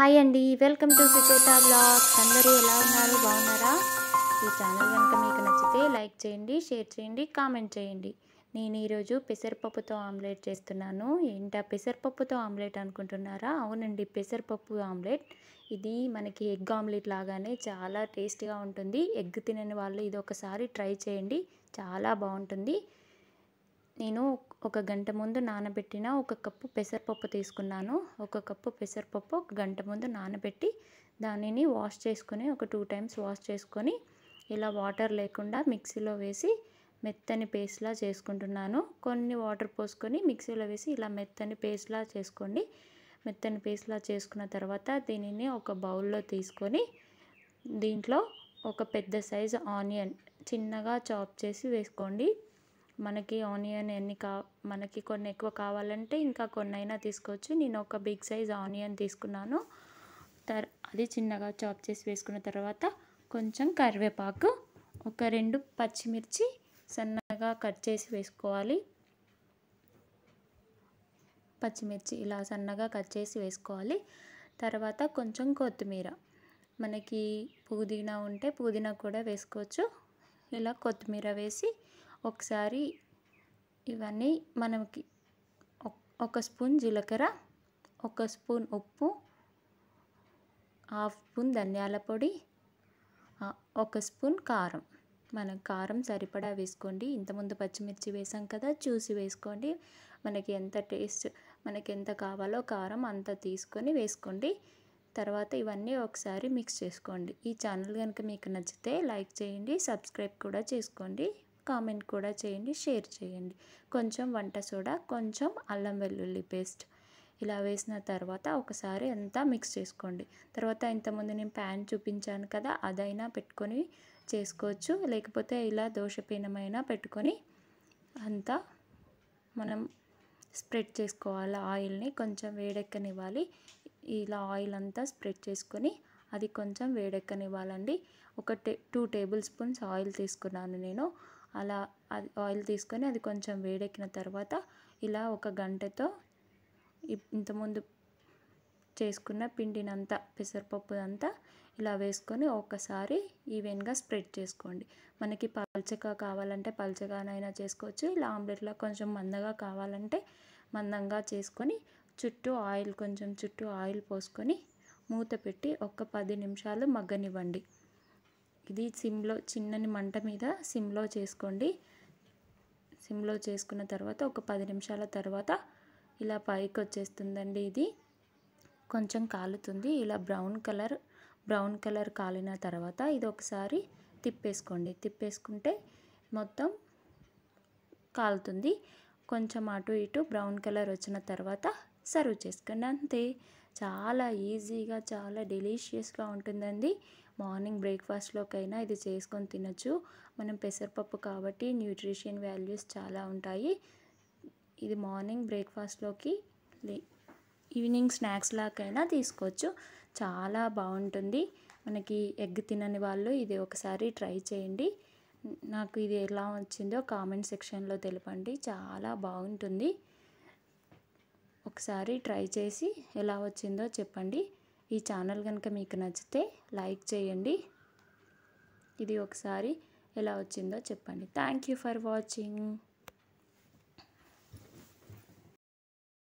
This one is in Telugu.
హాయ్ అండి వెల్కమ్ టు సుచేత బ్లాగ్స్ అందరూ ఎలా ఉన్నారు బాగున్నారా ఈ ఛానల్ కనుక మీకు నచ్చితే లైక్ చేయండి షేర్ చేయండి కామెంట్ చేయండి నేను ఈరోజు పెసరపప్పుతో ఆమ్లెట్ చేస్తున్నాను ఏంటా పెసరపప్పుతో ఆమ్లెట్ అనుకుంటున్నారా అవునండి పెసరపప్పు ఆమ్లెట్ ఇది మనకి ఎగ్ ఆమ్లెట్ లాగానే చాలా టేస్టీగా ఉంటుంది ఎగ్ తినని వాళ్ళు ఇది ఒకసారి ట్రై చేయండి చాలా బాగుంటుంది నేను ఒక గంట ముందు నానబెట్టిన ఒక కప్పు పెసరపప్పు తీసుకున్నాను ఒక కప్పు పెసరపప్పు ఒక గంట ముందు నానబెట్టి దానిని వాష్ చేసుకొని ఒక టూ టైమ్స్ వాష్ చేసుకొని ఇలా వాటర్ లేకుండా మిక్సీలో వేసి మెత్తని పేస్ట్లా చేసుకుంటున్నాను కొన్ని వాటర్ పోసుకొని మిక్సీలో వేసి ఇలా మెత్తని పేస్ట్లా చేసుకోండి మెత్తని పేస్ట్లా చేసుకున్న తర్వాత దీనిని ఒక బౌల్లో తీసుకొని దీంట్లో ఒక పెద్ద సైజు ఆనియన్ చిన్నగా చాప్ చేసి వేసుకోండి మనకి ఆనియన్ ఎన్ని కా మనకి కొన్ని ఎక్కువ కావాలంటే ఇంకా కొన్ని అయినా తీసుకోవచ్చు నేను ఒక బిగ్ సైజ్ ఆనియన్ తీసుకున్నాను తర్ అది చిన్నగా చాప్ చేసి వేసుకున్న తర్వాత కొంచెం కరివేపాకు ఒక రెండు పచ్చిమిర్చి సన్నగా కట్ చేసి వేసుకోవాలి పచ్చిమిర్చి ఇలా సన్నగా కట్ చేసి వేసుకోవాలి తర్వాత కొంచెం కొత్తిమీర మనకి పుదీనా ఉంటే పుదీనా కూడా వేసుకోవచ్చు ఇలా కొత్తిమీర వేసి ఒకసారి ఇవన్నీ మనకి ఒక స్పూన్ జీలకర్ర ఒక స్పూన్ ఉప్పు హాఫ్ స్పూన్ ధనియాల పొడి ఒక స్పూన్ కారం మనం కారం సరిపడా వేసుకోండి ఇంతకుముందు పచ్చిమిర్చి వేసాం కదా చూసి వేసుకోండి మనకి ఎంత టేస్ట్ మనకి ఎంత కావాలో కారం అంత తీసుకొని వేసుకోండి తర్వాత ఇవన్నీ ఒకసారి మిక్స్ చేసుకోండి ఈ ఛానల్ కనుక మీకు నచ్చితే లైక్ చేయండి సబ్స్క్రైబ్ కూడా చేసుకోండి కామెంట్ కూడా చేయండి షేర్ చేయండి కొంచెం వంట సోడా కొంచెం అల్లం వెల్లుల్లి పేస్ట్ ఇలా వేసిన తర్వాత ఒకసారి అంతా మిక్స్ చేసుకోండి తర్వాత ఇంతకుముందు నేను ప్యాన్ చూపించాను కదా అదైనా పెట్టుకొని చేసుకోవచ్చు లేకపోతే ఇలా దోషపీనమైనా పెట్టుకొని అంతా మనం స్ప్రెడ్ చేసుకోవాలి ఆయిల్ని కొంచెం వేడెక్కనివ్వాలి ఇలా ఆయిల్ అంతా స్ప్రెడ్ చేసుకొని అది కొంచెం వేడెక్కనివ్వాలండి ఒక టే టూ టేబుల్ స్పూన్స్ ఆయిల్ తీసుకున్నాను నేను అలా అది ఆయిల్ తీసుకొని అది కొంచెం వేడెక్కిన తర్వాత ఇలా ఒక గంటతో ఇంతకుముందు చేసుకున్న పిండినంతా పెసరపప్పు అంతా ఇలా వేసుకొని ఒక్కసారి ఈవెన్గా స్ప్రెడ్ చేసుకోండి మనకి పల్చగా కావాలంటే పల్చగానైనా చేసుకోవచ్చు ఇలా ఆమ్లెట్లో కొంచెం మందగా కావాలంటే మందంగా చేసుకొని చుట్టూ ఆయిల్ కొంచెం చుట్టూ ఆయిల్ పోసుకొని మూత పెట్టి ఒక పది నిమిషాలు మగ్గనివ్వండి ఇది సిమ్లో చిన్నని మంట మీద సిమ్లో చేసుకోండి సిమ్లో చేసుకున్న తర్వాత ఒక పది నిమిషాల తర్వాత ఇలా పైకి వచ్చేస్తుందండి ఇది కొంచెం కాలుతుంది ఇలా బ్రౌన్ కలర్ బ్రౌన్ కలర్ కాలిన తర్వాత ఇది ఒకసారి తిప్పేసుకోండి తిప్పేసుకుంటే మొత్తం కాలుతుంది కొంచెం అటు ఇటు బ్రౌన్ కలర్ వచ్చిన తర్వాత సర్వ్ చేసుకోండి అంతే చాలా ఈజీగా చాలా డెలీషియస్గా ఉంటుందండి మార్నింగ్ బ్రేక్ఫాస్ట్లోకైనా ఇది చేసుకొని తినచ్చు మనం పెసరపప్పు కాబట్టి న్యూట్రిషన్ వాల్యూస్ చాలా ఉంటాయి ఇది మార్నింగ్ బ్రేక్ఫాస్ట్లోకి ఈవినింగ్ స్నాక్స్ లాకైనా తీసుకోవచ్చు చాలా బాగుంటుంది మనకి ఎగ్ తినని వాళ్ళు ఇది ఒకసారి ట్రై చేయండి నాకు ఇది ఎలా వచ్చిందో కామెంట్ సెక్షన్లో తెలపండి చాలా బాగుంటుంది ఒకసారి ట్రై చేసి ఎలా వచ్చిందో చెప్పండి ఈ ఛానల్ కనుక మీకు నచ్చితే లైక్ చేయండి ఇది ఒకసారి ఎలా వచ్చిందో చెప్పండి థ్యాంక్ యూ ఫర్ వాచింగ్